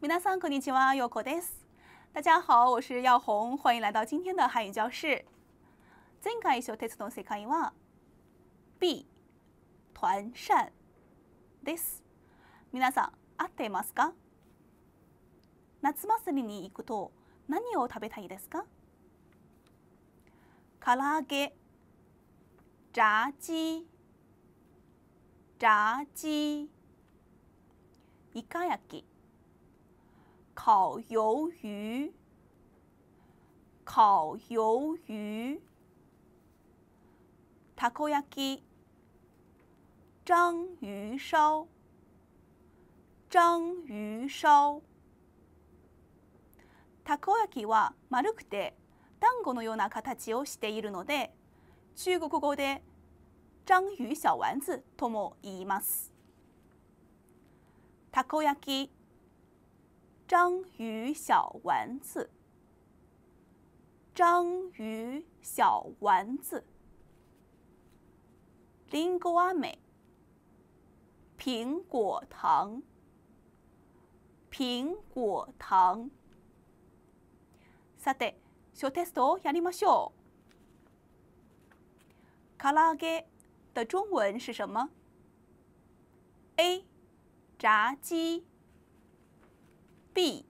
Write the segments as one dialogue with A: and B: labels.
A: 皆さんこんにちは、有口です。大家好，我是耀红，欢迎来到今天的汉语教室。前回小鉄の世界は B 团扇です。皆さん合っていますか？夏祭りに行くと何を食べたいですか？唐揚げ、炸鸡、炸鸡、イカ焼き。烤鱿鱼，烤鱿鱼。たこ焼き、章鱼烧、章鱼烧。たこ焼きは丸くて団子のような形をしているので、中国語で章魚小丸子とも言います。たこ焼き章鱼小丸子，章鱼小丸子，リンゴあ苹果糖，苹果糖。さて、小テストをやりましょう。からあげ的中文是什么？A，炸鸡。B.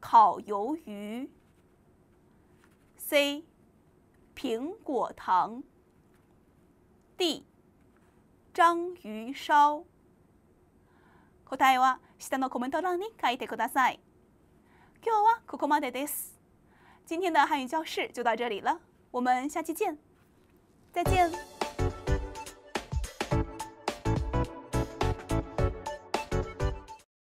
A: 烤鱿鱼。C. 苹果糖。D. 章鱼烧。答えは下のコメント欄に書いてください。今日はここまでです。今天的汉语教室就到这里了，我们下期见，再见。